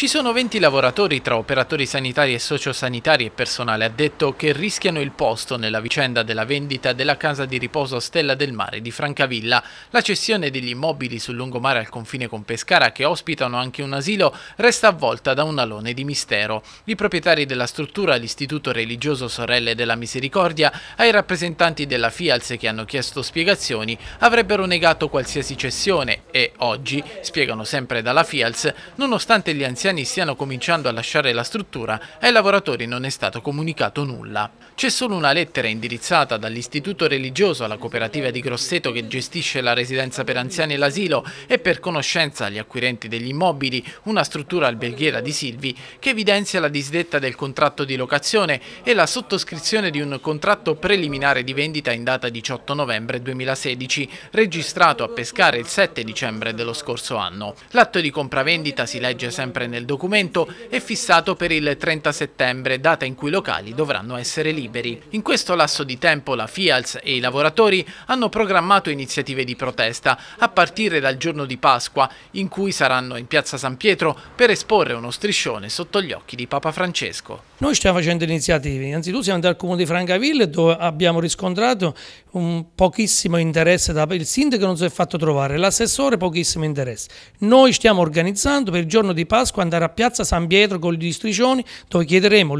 Ci sono 20 lavoratori tra operatori sanitari e sociosanitari e personale addetto che rischiano il posto nella vicenda della vendita della casa di riposo Stella del Mare di Francavilla. La cessione degli immobili sul lungomare al confine con Pescara che ospitano anche un asilo resta avvolta da un alone di mistero. I proprietari della struttura, l'istituto religioso Sorelle della Misericordia, ai rappresentanti della FIALS che hanno chiesto spiegazioni avrebbero negato qualsiasi cessione e oggi, spiegano sempre dalla FIALS, nonostante gli anziani artigiani stiano cominciando a lasciare la struttura, ai lavoratori non è stato comunicato nulla. C'è solo una lettera indirizzata dall'istituto religioso alla cooperativa di Grosseto che gestisce la residenza per anziani e l'asilo e per conoscenza agli acquirenti degli immobili, una struttura alberghiera di Silvi, che evidenzia la disdetta del contratto di locazione e la sottoscrizione di un contratto preliminare di vendita in data 18 novembre 2016, registrato a Pescare il 7 dicembre dello scorso anno. L'atto di compravendita si legge sempre nel nel documento è fissato per il 30 settembre, data in cui i locali dovranno essere liberi. In questo lasso di tempo la FIALS e i lavoratori hanno programmato iniziative di protesta, a partire dal giorno di Pasqua, in cui saranno in piazza San Pietro per esporre uno striscione sotto gli occhi di Papa Francesco. Noi stiamo facendo iniziative, innanzitutto siamo andati al comune di Francaville dove abbiamo riscontrato un pochissimo interesse, da... il sindaco non si è fatto trovare, l'assessore pochissimo interesse. Noi stiamo organizzando per il giorno di Pasqua andare a Piazza San Pietro con gli Stricioni dove chiederemo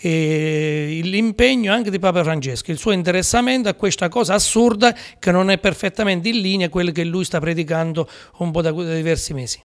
eh, l'impegno anche di Papa Francesco, il suo interessamento a questa cosa assurda che non è perfettamente in linea con quello che lui sta predicando un po' da diversi mesi.